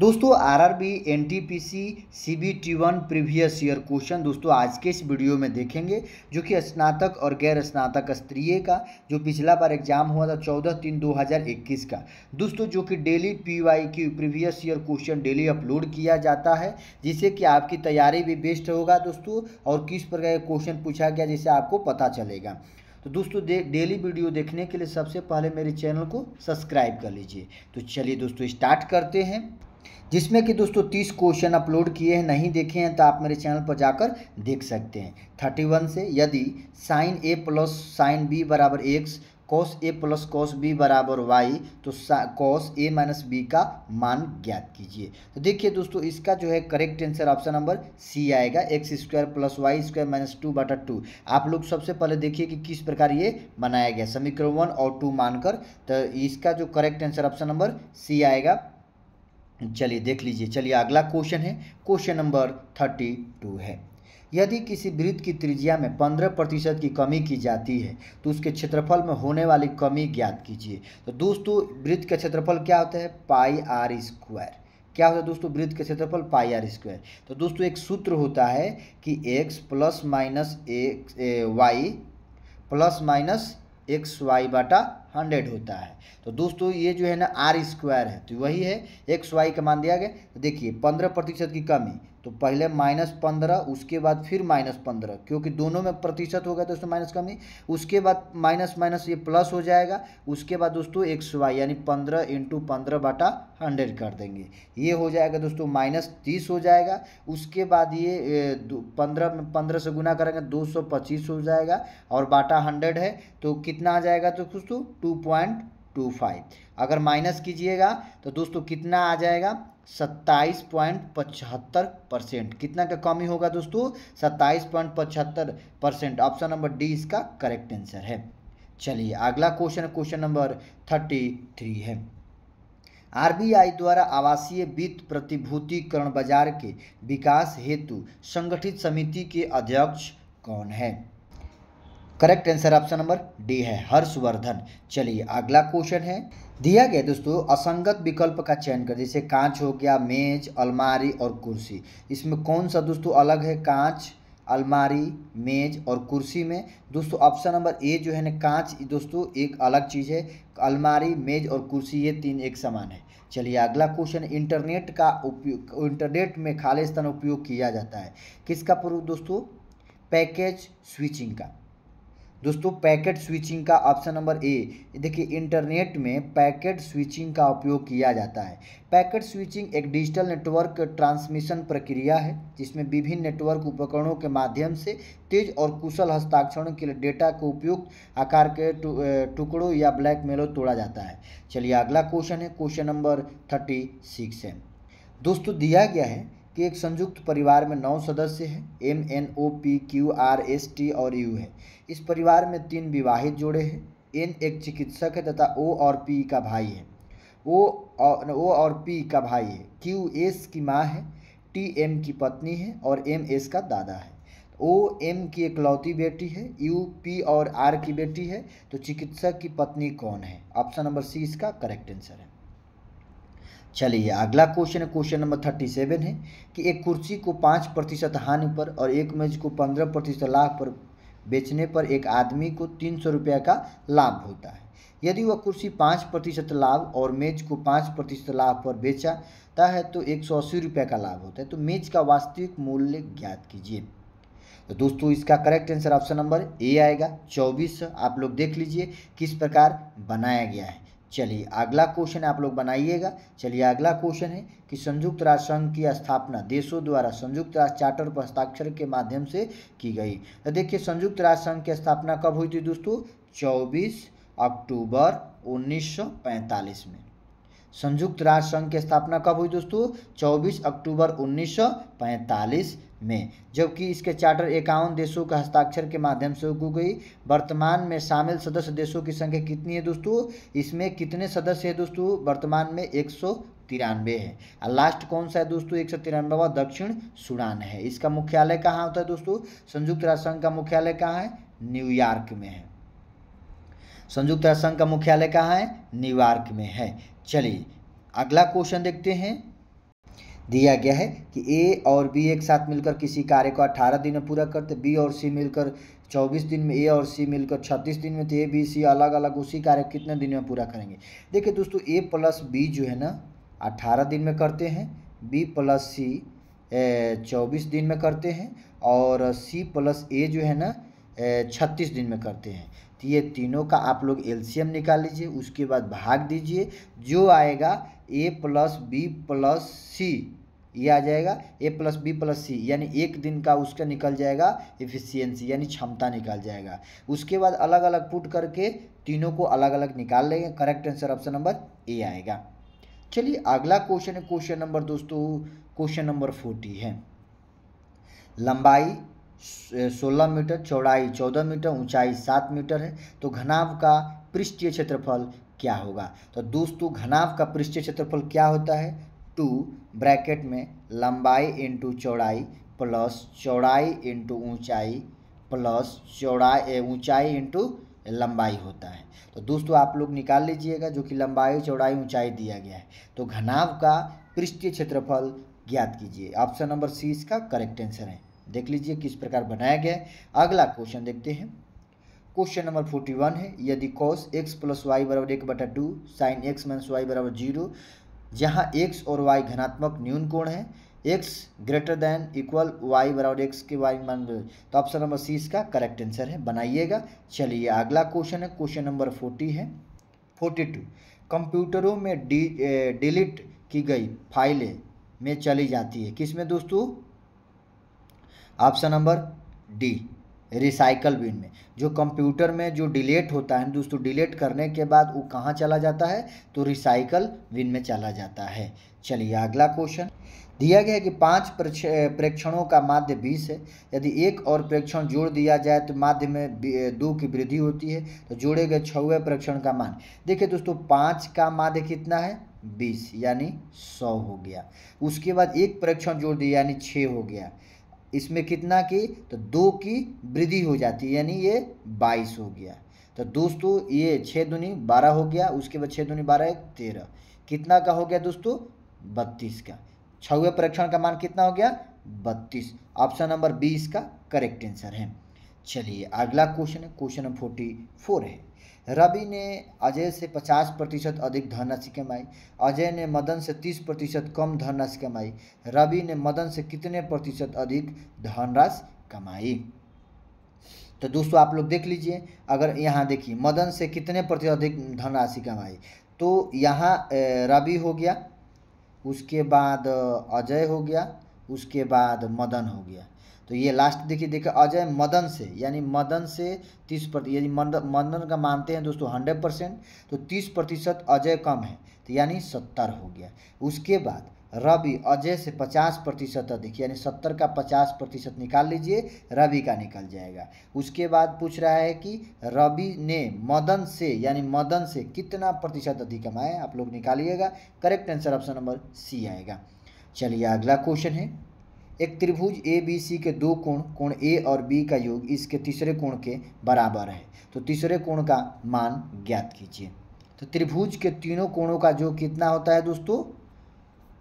दोस्तों RRB NTPC CBT T one previous year question दोस्तों आज के इस वीडियो में देखेंगे जो कि स्नातक और गैर स्नातक स्त्रीय का जो पिछला बार एग्जाम हुआ था चौदह तीन दो हज़ार इक्कीस का दोस्तों जो कि डेली पीवाई की previous year question daily upload किया जाता है जिससे कि आपकी तैयारी भी बेस्ट होगा दोस्तों और किस प्रकार का क्वेश्चन पूछा गया जिससे आपको पता चलेगा तो दोस्तों दे डेली वीडियो देखने के लिए सबसे पहले मेरे चैनल को सब्सक्राइब कर लीजिए तो चलिए दोस्तों स्टार्ट करते हैं जिसमें कि दोस्तों तीस क्वेश्चन अपलोड किए हैं नहीं देखे हैं तो आप मेरे चैनल पर जाकर देख सकते हैं थर्टी वन से यदि sine A plus sine B बराबर x cos A plus cos B बराबर वाई तो कॉस ए माइनस बी का मान ज्ञात कीजिए तो देखिए दोस्तों इसका जो है correct answer option number C आएगा x square plus y square minus two बटा टू आप लोग सबसे पहले देखिए कि किस प्रकार ये बनाया गया समीकरण वन और टू मानकर तो इसका जो correct answer option number C आएगा चलिए देख लीजिए चलिए अगला क्वेश्चन है क्वेश्चन नंबर थर्टी टू है यदि किसी वृत्त की त्रिज्या में पंद्रह प्रतिशत की कमी की जाती है तो उसके क्षेत्रफल में होने वाली कमी ज्ञात कीजिए तो दोस्तों वृत्त का क्षेत्रफल क्या होता है पाई आर स्क्वायर क्या होता है दोस्तों वृत्त का क्षेत्रफल पाई आर स्क्वायर तो दोस्तों एक सूत्र होता है कि x plus minus x y plus minus x y बाटा हंड्रेड होता है तो दोस्तों ये जो है ना आर स्क्वायर है तो वही है एक्स वाई का मान दिया गया तो देखिए पंद्रह प्रतिशत की कमी तो पहले माइनस पंद्रह उसके बाद फिर माइनस पंद्रह क्योंकि दोनों में प्रतिशत होगा दोस्तों माइनस कमी उसके बाद माइनस माइनस ये प्लस हो जाएगा उसके बाद दोस्तों एक्स वाई यानी पंद्रह इंटू पंद्रह बाटा हंड्रेड कर देंगे ये हो जाएगा दोस्तों माइनस तीस हो जाएगा उसके बाद ये पंद्रह में पंद्रह से गुना करेंगे दो सौ पच्चीस हो जाएगा और बाटा हंड्रेड है तो कितना आ जाएगा तो दोस्तों टू अगर माइनस कीजिएगा तो दोस्तों कितना आ जाएगा सत्ताईस पॉइंट पचहत्तर परसेंट कितना का कमी होगा दोस्तों सत्ताईस पॉइंट पचहत्तर परसेंट ऑप्शन नंबर डी इसका करेक्ट आंसर है चलिए अगला question question number thirty three है आरबीआई द्वारा आवासीय वित्त प्रतिभूतिकरण बाजार के विकास हेतु संगठित समिति के अध्यक्ष कौन है correct answer option number D है हर्षवर्धन चलिए अगला क्वेश्चन है दिया गया दोस्तों असंगत विकल्प का चयन कर जैसे कांच हो गया मेज अलमारी और कुर्सी इसमें कौन सा दोस्तों अलग है कांच अलमारी मेज और कुर्सी में दोस्तों ऑप्शन नंबर ए जो है ना कांच दोस्तों एक अलग चीज़ है अलमारी मेज और कुर्सी ये तीन एक समान है चलिए अगला क्वेश्चन इंटरनेट का उपयोग इंटरनेट में खालिस्तान उपयोग किया जाता है किसका प्रयोग दोस्तों पैकेज स्विचिंग का दोस्तों पैकेट स्विचिंग का ऑप्शन नंबर ए देखिए इंटरनेट में पैकेट स्विचिंग का उपयोग किया जाता है पैकेट स्विचिंग एक डिजिटल नेटवर्क ट्रांसमिशन प्रक्रिया है जिसमें विभिन्न नेटवर्क उपकरणों के माध्यम से तेज और कुशल हस्ताक्षरों के लिए डेटा को उपयुक्त आकार के टुकड़ों या ब्लैक मेलो तोड़ा जाता है चलिए अगला क्वेश्चन है क्वेश्चन नंबर थर्टी सिक्स है दोस्तों दिया गया है कि एक संयुक्त परिवार में नौ सदस्य हैं M N O P Q R S T और यू है इस परिवार में तीन विवाहित जोड़े हैं एन एक चिकित्सक है तथा ओ और पी का भाई है ओ और ओ और पी का भाई है क्यू एस की माँ है टी एम की पत्नी है और एम एस का दादा है ओ एम की लौती बेटी है यू पी और आर की बेटी है तो चिकित्सक की पत्नी कौन है ऑप्शन नंबर सी इसका करेक्ट आंसर है चलिए अगला क्वेश्चन है क्वेश्चन नंबर थर्टी सेवन है कि एक कुर्सी को पाँच प्रतिशत हानि पर और एक मेज को पंद्रह प्रतिशत लाभ पर बेचने पर एक आदमी को तीन सौ रुपये का लाभ होता है यदि वह कुर्सी पाँच प्रतिशत लाभ और मेज को पाँच प्रतिशत लाभ पर बेचाता है तो एक सौ अस्सी रुपये का लाभ होता है तो मेज का वास्तविक मूल्य ज्ञात कीजिए तो दोस्तों इसका correct answer option number A आएगा चौबीस आप लोग देख लीजिए किस प्रकार बनाया गया है चलिए अगला क्वेश्चन आप लोग बनाइएगा चलिए अगला क्वेश्चन है कि संयुक्त राष्ट्र संघ की स्थापना देशों द्वारा संयुक्त राष्ट्र चार्टर पर हस्ताक्षर के माध्यम से की गई तो देखिए संयुक्त राष्ट्र संघ की स्थापना कब हुई थी दोस्तों 24 अक्टूबर 1945 में संयुक्त राष्ट्र संघ की स्थापना कब हुई दोस्तों 24 अक्टूबर 1945 में जबकि इसके चार्टर इक्यावन देशों का हस्ताक्षर के माध्यम से हुकूक गई वर्तमान में शामिल सदस्य देशों की संख्या कितनी है दोस्तों इसमें कितने सदस्य है दोस्तों वर्तमान में एक सौ तिरानवे है और लास्ट कौन सा है दोस्तों एक सौ तिरानवे दक्षिण सूडान है इसका मुख्यालय कहाँ होता है दोस्तों संयुक्त राष्ट्र संघ का मुख्यालय कहाँ है न्यूयॉर्क में है संयुक्त राष्ट्र संघ का मुख्यालय कहाँ है न्यूयॉर्क में है चलिए अगला क्वेश्चन देखते हैं दिया गया है कि ए और बी एक साथ मिलकर किसी कार्य को 18 दिन में पूरा करते बी और सी मिलकर 24 दिन में ए और सी मिलकर 36 दिन में तो ए बी सी अलग अलग उसी कार्य कितने दिन में पूरा करेंगे देखिए दोस्तों ए प्लस बी जो है ना 18 दिन में करते हैं बी प्लस सी चौबीस दिन में करते हैं और सी प्लस ए जो है ना छत्तीस दिन में करते हैं तो ये तीनों का आप लोग एलसीएम निकाल लीजिए उसके बाद भाग दीजिए जो आएगा A plus B plus C ये आ जाएगा A plus B plus C यानी एक दिन का उसका निकल जाएगा एफिशिएंसी यानी क्षमता निकल जाएगा उसके बाद अलग अलग पुट करके तीनों को अलग अलग निकाल लेंगे correct answer option number A आएगा चलिए अगला क्वेश्चन है क्वेश्चन नंबर दोस्तों क्वेश्चन नंबर फोर्टी है लंबाई सोलह मीटर चौड़ाई चौदह मीटर ऊंचाई सात मीटर है तो घनाव का पृष्ठीय क्षेत्रफल क्या होगा तो दोस्तों घनाव का पृष्ठीय क्षेत्रफल क्या होता है टू ब्रैकेट में लंबाई इंटू चौड़ाई प्लस चौड़ाई इंटू ऊंचाई प्लस चौड़ाई ऊंचाई इंटू लंबाई होता है तो दोस्तों आप लोग निकाल लीजिएगा जो कि लंबाई चौड़ाई ऊंचाई दिया गया है तो घनाव का पृष्ठीय क्षेत्रफल ज्ञात कीजिए ऑप्शन नंबर सी इसका करेक्ट आंसर है देख लीजिए किस प्रकार बनाया गया है अगला क्वेश्चन देखते हैं क्वेश्चन नंबर फोर्टी वन है यदि कॉस एक्स प्लस वाई बराबर एक बटा two sine x minus y बराबर जीरो जहाँ एक्स और वाई घनात्मक न्यून कोण है x greater than equal y बराबर एक्स के वाई मान तो ऑप्शन नंबर सी इसका करेक्ट आंसर है बनाइएगा चलिए अगला क्वेश्चन है क्वेश्चन नंबर फोर्टी है फोर्टी टू कंप्यूटरों में डी डिलीट की गई फाइलें में चली जाती है किस में दोस्तों option number D recycle bin में जो कंप्यूटर में जो डिलीट होता है दोस्तों तो डिलीट करने के बाद वो कहाँ चला जाता है तो रिसाइकल बिन में चला जाता है चलिए अगला क्वेश्चन दिया गया है कि पांच प्रेक्षणों का माध्य बीस है यदि एक और प्रेक्षण जोड़ दिया जाए तो माध्य में दो की वृद्धि होती है तो जोड़े गए छवे प्रेक्षण का मान देखिए दोस्तों पाँच का माध्य कितना है बीस यानी सौ हो गया उसके बाद एक प्रेक्षण जोड़ दिया यानी छः हो गया इसमें कितना की तो दो की वृद्धि हो जाती है यानी ये बाईस हो गया तो दोस्तों ये छः दुनी बारह हो गया उसके बाद छः दुनी बारह एक तेरह कितना का हो गया दोस्तों बत्तीस का छवे परीक्षण का मान कितना हो गया बत्तीस ऑप्शन नंबर बीस का करेक्ट आंसर है चलिए अगला क्वेश्चन है क्वेश्चन नंबर फोर्टी फोर है रवि ने अजय से पचास प्रतिशत अधिक धनराशि कमाई अजय ने मदन से तीस प्रतिशत कम धनराशि कमाई रवि ने मदन से कितने प्रतिशत अधिक धनराशि कमाई तो दोस्तों आप लोग देख लीजिए अगर यहाँ देखिए मदन से कितने प्रतिशत अधिक धनराशि कमाई तो यहाँ रवि हो गया उसके बाद अजय हो गया उसके बाद मदन हो गया तो ये लास्ट देखिए देखिए अजय मदन से यानी मदन से तीस प्रति यदि मदन का मानते हैं दोस्तों हंड्रेड परसेंट तो तीस प्रतिशत अजय कम है तो यानी सत्तर हो गया उसके बाद रवि अजय से पचास प्रतिशत अधिक यानी सत्तर का पचास प्रतिशत निकाल लीजिए रवि का निकल जाएगा उसके बाद पूछ रहा है कि रवि ने मदन से यानी मदन से कितना प्रतिशत अधिक कमाए आप लोग निकालिएगा correct answer option number C आएगा चलिए अगला क्वेश्चन है एक त्रिभुज ए बी सी के दो कोण कोण ए और बी का योग इसके तीसरे कोण के बराबर है तो तीसरे कोण का मान ज्ञात कीजिए तो त्रिभुज के तीनों कोणों का योग कितना होता है दोस्तों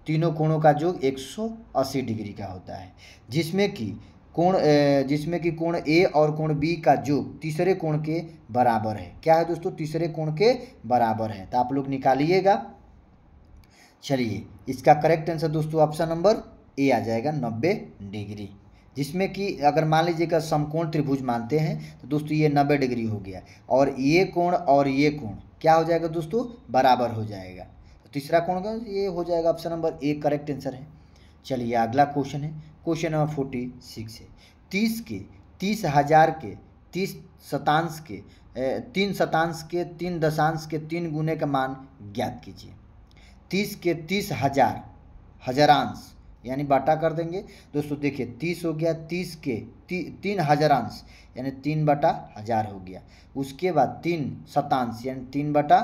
तीनों कोणों का योग 180 डिग्री का होता है जिसमें कि कोण जिसमें कि कोण ए और कोण बी का योग तीसरे कोण के बराबर है क्या है दोस्तों तीसरे कोण के बराबर है तो आप लोग निकालिएगा चलिए इसका करेक्ट आंसर दोस्तों ऑप्शन नंबर ए आ जाएगा नब्बे डिग्री जिसमें कि अगर मान लीजिए कि समकोण त्रिभुज मानते हैं तो दोस्तों ये नब्बे डिग्री हो गया और ये कोण और ये कोण क्या हो जाएगा दोस्तों बराबर हो जाएगा तो तीसरा कोण का ये हो जाएगा option number A correct answer है चलिए अगला क्वेश्चन है क्वेश्चन नंबर फोर्टी सिक्स है तीस के तीस हजार के तीस शतांश के तीन शतांश के तीन दशांश के तीन गुने का मान ज्ञात कीजिए तीस के तीस हजार हजारांश यानी बाटा कर देंगे दोस्तों देखिए तीस हो गया तीस के ती, तीन हजारांश यानी तीन बटा हजार हो गया उसके बाद तीन शतांश यानी तीन बटा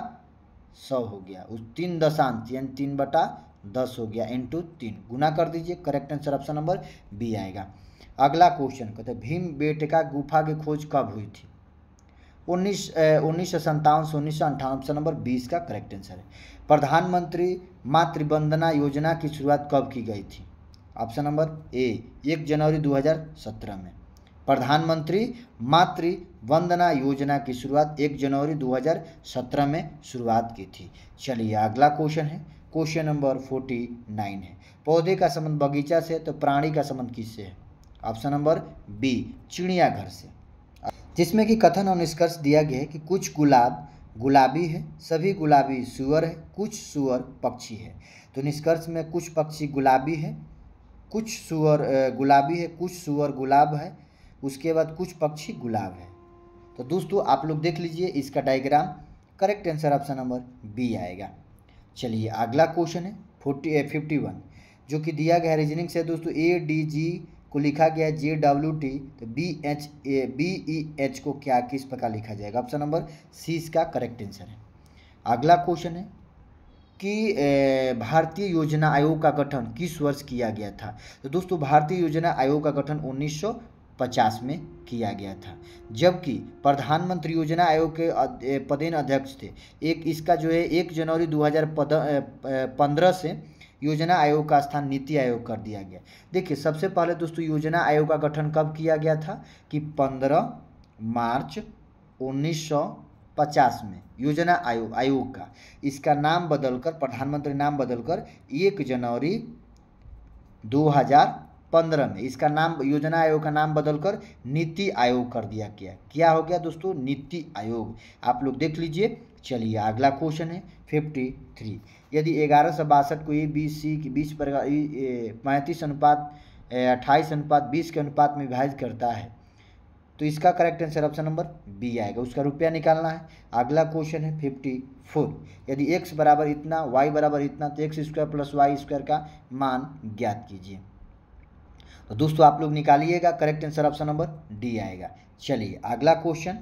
सौ हो गया उस तीन दशांश यानी तीन बटा दस हो गया इंटू तीन गुना कर दीजिए correct answer option number B आएगा अगला क्वेश्चन कहते भीम बेटका गुफा की खोज कब हुई थी उन्नीस उन्नीस सौ सत्तावन उन्नीस सौ ऑप्शन नंबर बीस का करेक्ट आंसर है प्रधानमंत्री मातृवंदना योजना की शुरुआत कब की गई थी ऑप्शन नंबर ए एक जनवरी 2017 में प्रधानमंत्री मातृ वंदना योजना की शुरुआत एक जनवरी 2017 में शुरुआत की थी चलिए अगला क्वेश्चन है क्वेश्चन नंबर 49 है पौधे का संबंध बगीचा से तो प्राणी का संबंध किससे है ऑप्शन नंबर बी चिड़ियाघर से जिसमें कि कथन और निष्कर्ष दिया गया है कि कुछ गुलाब गुलाबी है सभी गुलाबी सुअर है कुछ सुअर पक्षी है तो निष्कर्ष में कुछ पक्षी गुलाबी है कुछ सुअर गुलाबी है कुछ सुअर गुलाब है उसके बाद कुछ पक्षी गुलाब है तो दोस्तों आप लोग देख लीजिए इसका diagram correct answer option number B आएगा चलिए अगला क्वेश्चन है फोर्टी फिफ्टी वन जो कि दिया गया है रीजनिंग से दोस्तों ए डी जी को लिखा गया है जे डब्ल्यू टी तो B H A B E H को क्या किस प्रकार लिखा जाएगा ऑप्शन नंबर सी इसका करेक्ट आंसर है अगला क्वेश्चन है कि भारतीय योजना आयोग का गठन किस वर्ष किया गया था तो दोस्तों भारतीय योजना आयोग का गठन 1950 में किया गया था जबकि प्रधानमंत्री योजना आयोग के पदेन अध्यक्ष थे एक इसका जो है एक जनवरी 2015 से योजना आयोग का स्थान नीति आयोग कर दिया गया देखिए सबसे पहले दोस्तों योजना आयोग का गठन कब किया गया था कि 15 मार्च उन्नीस पचास में योजना आयोग आयोग का इसका नाम बदलकर प्रधानमंत्री नाम बदलकर एक जनवरी 2015 में इसका नाम योजना आयोग का नाम बदलकर नीति आयोग कर दिया गया क्या हो गया दोस्तों नीति आयोग आप लोग देख लीजिए चलिए अगला क्वेश्चन है फिफ्टी थ्री यदि ग्यारह सौ बासठ को ए बी सी के बीस प्रकार पैंतीस अनुपात अट्ठाईस अनुपात बीस के अनुपात में विभाजित करता है तो इसका correct answer option number B आएगा उसका रुपया निकालना है अगला क्वेश्चन है फिफ्टी फोर यदि x बराबर इतना y बराबर इतना तो x square plus y square का मान ज्ञात कीजिए तो दोस्तों आप लोग निकालिएगा correct answer option number D आएगा चलिए अगला क्वेश्चन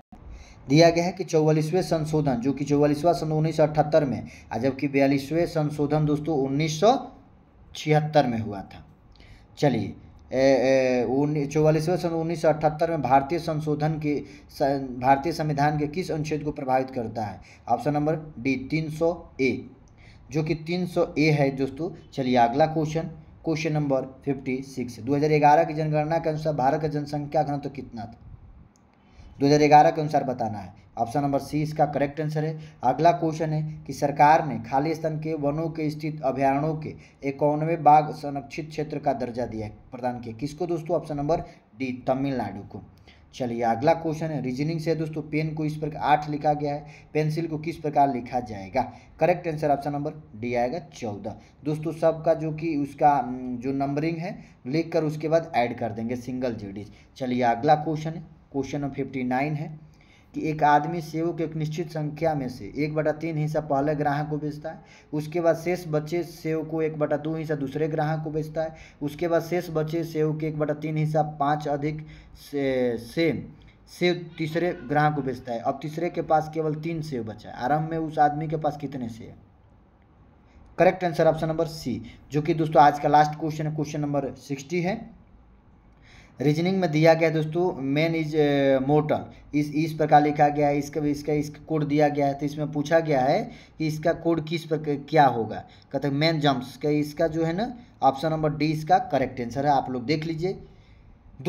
दिया गया है कि चौवालीसवें संशोधन जो कि चौवालीसवां सन उन्नीस सौ अठहत्तर में जबकि बयालीसवें संशोधन दोस्तों उन्नीस सौ छिहत्तर में हुआ था चलिए चौवालीसवें सन उन्नीस में भारतीय संशोधन के भारतीय संविधान के किस अनुच्छेद को प्रभावित करता है ऑप्शन नंबर डी 300 ए जो कि 300 ए है दोस्तों चलिए अगला क्वेश्चन क्वेश्चन नंबर 56 2011 की जनगणना के अनुसार भारत का जनसंख्या घनत्व तो कितना था ग्यारह के अनुसार बताना है ऑप्शन नंबर सी इसका करेक्ट आंसर है अगला क्वेश्चन है कि सरकार ने खाली स्तन के वनों के स्थित अभ्यारणों के इक्यानवे बाघ संरक्षित क्षेत्र का दर्जा दिया प्रदान किया किसको दोस्तों ऑप्शन नंबर डी तमिलनाडु को चलिए अगला क्वेश्चन है रीजनिंग से दोस्तों पेन को इस प्रकार आठ लिखा गया है पेंसिल को किस प्रकार लिखा जाएगा correct answer option number D आएगा चौदह दोस्तों सबका जो कि उसका जो नंबरिंग है लिख कर उसके बाद ऐड कर देंगे सिंगल जीडीज चलिए अगला क्वेश्चन है क्वेश्चन नंबर फिफ्टी नाइन है कि एक आदमी सेवों के एक निश्चित संख्या में से एक बटा तीन हिस्सा पहले ग्राहक को बेचता है उसके बाद शेष बचे सेव को एक बटा दो हिस्सा दूसरे ग्राहक को बेचता है उसके बाद शेष बचे सेव के एक बटा तीन हिस्सा पाँच अधिक से, से सेव तीसरे ग्राहक को बेचता है अब तीसरे के पास केवल तीन सेव बचा है आरंभ में उस आदमी के पास कितने सेव correct answer option number C जो कि दोस्तों आज का लास्ट क्वेश्चन है क्वेश्चन नंबर सिक्सटी है रीजनिंग में दिया गया दोस्तों मैन इज मोटन इस इस प्रकार लिखा गया है इसका इसका इसका कोड दिया गया है तो इसमें पूछा गया है कि इसका कोड किस प्रकार क्या होगा कहते हैं मैन जम्प्स का इसका जो है ना ऑप्शन नंबर डी इसका करेक्ट आंसर है आप लोग देख लीजिए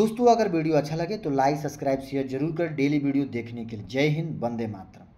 दोस्तों अगर वीडियो अच्छा लगे तो लाइक सब्सक्राइब शेयर जरूर कर डेली वीडियो देखने के लिए जय हिंद वंदे मातरम